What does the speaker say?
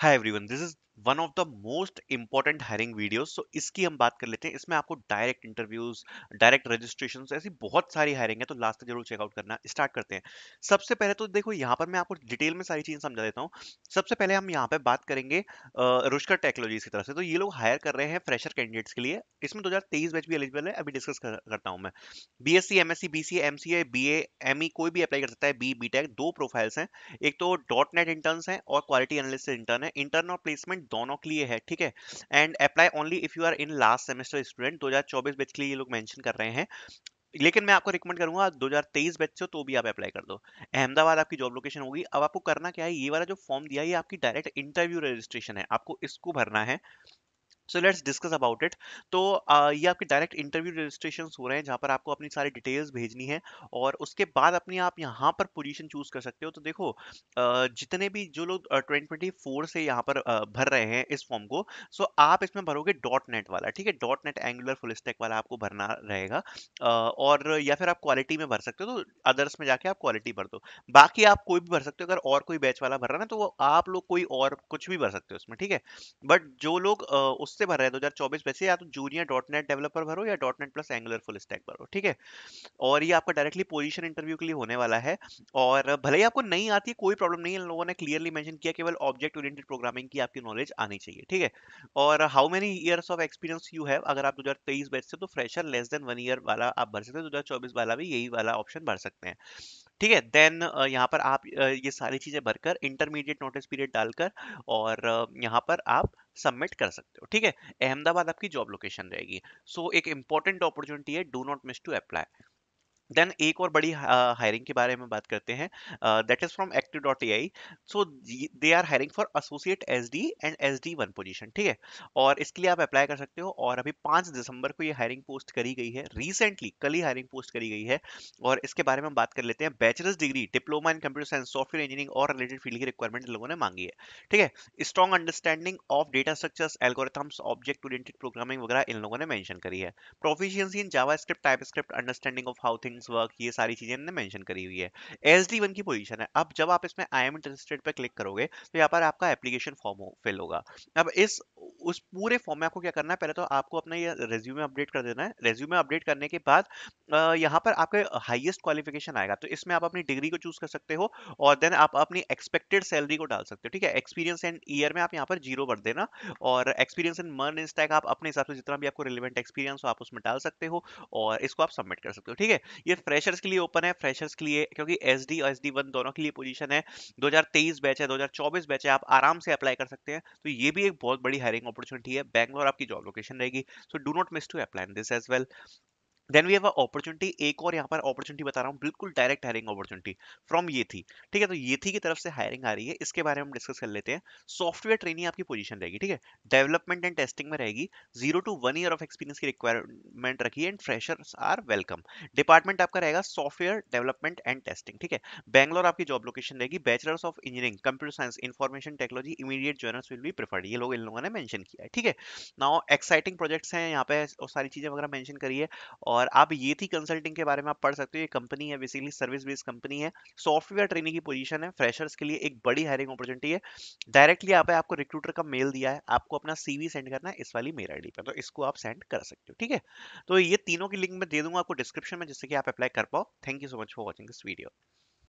Hi everyone, this is one of the most important hiring videos so इसकी हम बात कर लेते हैं इसमें आपको डायरेक्ट इंटरव्यूज डायरेक्ट रजिस्ट्रेशन ऐसी बहुत सारी हायरिंग है तो लास्ट तक जरूर चेकआउट करना स्टार्ट करते हैं सबसे पहले तो देखो यहाँ पर मैं आपको डिटेल में सारी चीजें समझा देता हूँ सबसे पहले हम यहाँ पे बात करेंगे रुष्कर टेक्नोलॉजीज की तरफ से तो ये लोग हायर कर रहे हैं फ्रेशर कैंडिडेट्स के लिए इसमें दो हज़ार तेईस बैच भी एलिजिबल है अभी डिस्कस कर, करता हूँ मैं B S C M S C B C M C A B M E कोई भी अप्लाई कर सकता है बी बी टेक दो प्रोफाइल्स हैं एक तो डॉट नेट इंटर्न है और क्वालिटी एनालिस्ट इंटर्न है इंटर्न और प्लेसमेंट दोनों के लिए है ठीक है and apply only if you are in last semester student 2024 batch के लिए ये लोग मेंशन कर रहे हैं लेकिन मैं आपको रिकमेंड करूंगा 2023 बैच से तो भी आप अप्लाई कर दो अहमदाबाद आपकी जॉब लोकेशन होगी अब आपको करना क्या है ये वाला जो फॉर्म दिया है आपकी डायरेक्ट इंटरव्यू रजिस्ट्रेशन है आपको इसको भरना है so let's discuss about it तो ये आपके डायरेक्ट इंटरव्यू रजिस्ट्रेशन हो रहे हैं जहाँ पर आपको अपनी सारी डिटेल्स भेजनी है और उसके बाद अपनी आप यहाँ पर पोजीशन चूज कर सकते हो तो देखो जितने भी जो लोग ट्वेंटी फोर से यहाँ पर भर रहे हैं इस फॉर्म को सो आप इसमें भरोगे डॉट नेट वाला ठीक है dot net Angular full stack वाला आपको भरना रहेगा और या फिर आप क्वालिटी में भर सकते हो तो अदर्स में जाके आप क्वालिटी भर दो बाकी आप कोई भी भर सकते हो अगर और कोई बैच वाला भर रहा है ना तो आप लोग कोई और कुछ भी भर सकते हो उसमें ठीक है बट जो लोग उस से भर रहे हैं दो 2024 में से या तो जूनियर डॉट नेट डेवलपर भरो या dot net plus Angular full stack भरो ठीक है और ये आपका डायरेक्टली पोजिशन इंटरव्यू के लिए होने वाला है और भले ही आपको नहीं आती कोई प्रॉब्लम नहीं है लोगों ने क्लियरली मैंशन किया केवल ऑब्जेक्ट ओरिएंटेड प्रोग्रामिंग की आपकी नॉलेज आनी चाहिए ठीक है और how many years of experience you have अगर आप दो हजार तेईस बैच से तो fresher less than one year वाला आप भर सकते हैं दो हजार चौबीस वाला भी यही वाला ऑप्शन भर सकते हैं ठीक है देन यहाँ पर आप ये सारी चीज़ें भरकर इंटरमीडिएट नोटिस पीरियड डालकर और यहाँ पर आप सबमिट कर सकते हो ठीक है अहमदाबाद आपकी जॉब लोकेशन रहेगी सो so, एक इंपॉर्टेंट अपॉर्चुनिटी है do not miss to apply then एक और बड़ी हायरिंग के बारे में बात करते हैं that is from Active dot A I so they are hiring for associate S D and S D one position ठीक है और इसके लिए आप अप्लाई कर सकते हो और अभी पाँच दिसंबर को ये हायरिंग पोस्ट करी गई है रिसेंटली कल ही हायरिंग पोस्ट करी गई है और इसके बारे में बात कर लेते हैं bachelors degree diploma in computer science software engineering और रिलेटेड फील्ड की रिक्वायरमेंट लोगों ने मांगी है ठीक है strong understanding of data structures algorithms object oriented programming वगैरह इन लोगों ने मैंशन करी है proficiency in JavaScript TypeScript understanding of how thing admins work ये सारी चीजें इन्होंने मेंशन करी हुई है एस डी वन की पोजीशन है अब जब आप इसमें आई एम इंटरेस्टेड पर क्लिक करोगे तो यहाँ पर आपका एप्लीकेशन फॉर्म हो, फिल होगा अब इस उस पूरे फॉर्म में आपको क्या करना है पहले तो आपको अपना ये रेज्यूमे अपडेट कर देना है रेज्यूमे अपडेट करने के बाद यहाँ पर आपके हाईएस्ट क्वालिफिकेशन आएगा तो इसमें आप अपनी डिग्री को चूज कर सकते हो और देन आप अपनी एक्सपेक्टेड सैलरी को डाल सकते हो ठीक है एक्सपीरियंस एंड ईयर में आप यहाँ पर जीरो भर देना और एक्सपीरियंस एंड मर्न इंस्टैक आप अपने हिसाब से जितना भी आपको रिलेवेंट एक्सपीरियंस हो आप उसमें डाल सकते हो और इसको आप सबमिट कर सकते हो ठीक है ये फ्रेशर्स के लिए ओपन है फ्रेशर्स के लिए क्योंकि एस डी और एस डी वन दोनों के लिए पोजीशन है 2023 बैच है 2024 बैच है आप आराम से अप्लाई कर सकते हैं तो ये भी एक बहुत बड़ी हायरिंग अपॉर्चुनिटी है बैंगलोर आपकी जॉब लोकेशन रहेगी so do not miss to apply this as well then we have opportunity एक और यहाँ पर अपॉर्चुनिटी बता रहा हूँ बिल्कुल डायरेक्ट हायरिंग अपॉर्चुनिटी फ्रॉम ये थी ठीक है तो ये थी की तरफ से हायरिंग आ रही है इसके बारे में हम डिस्कस कर लेते हैं सॉफ्टवेयर ट्रेनिंग आपकी पोजीशन रहेगी ठीक है डेवलपमेंट एंड टेस्टिंग में रहेगी zero to one year of experience की रिक्वायरमेंट रखी and freshers are welcome department आपका रहेगा सॉफ्टवेयर डेवलपमेंट एंड टेस्टिंग ठीक है बैंगलोर आपकी जॉब लोकेशन रहेगी bachelors of engineering computer science information technology immediate joiners will be preferred ये लोग इन लोगों ने मैंशन किया है ठीक है ना एक्साइटिंग प्रोजेक्ट्स हैं यहाँ पे और सारी चीजें वगैरह मैंशन करी है और और आप ये थी कंसल्टिंग के बारे में आप पढ़ सकते हो ये कंपनी है बेसिकली सर्विस बेस्ड कंपनी है सॉफ्टवेयर ट्रेनिंग की पोजीशन है फ्रेशर्स के लिए एक बड़ी हायरिंग अपॉर्चुनिटी है डायरेक्टली आप आपको रिक्रूटर का मेल दिया है आपको अपना सीवी सेंड करना है इस वाली मेल आई पर तो इसको आप सेंड कर सकते हो ठीक है तो ये तीनों की लिंक मैं दे दूंगा आपको डिस्क्रिप्शन में जिससे कि आप अप्लाई कर पाओ thank you so much for watching this video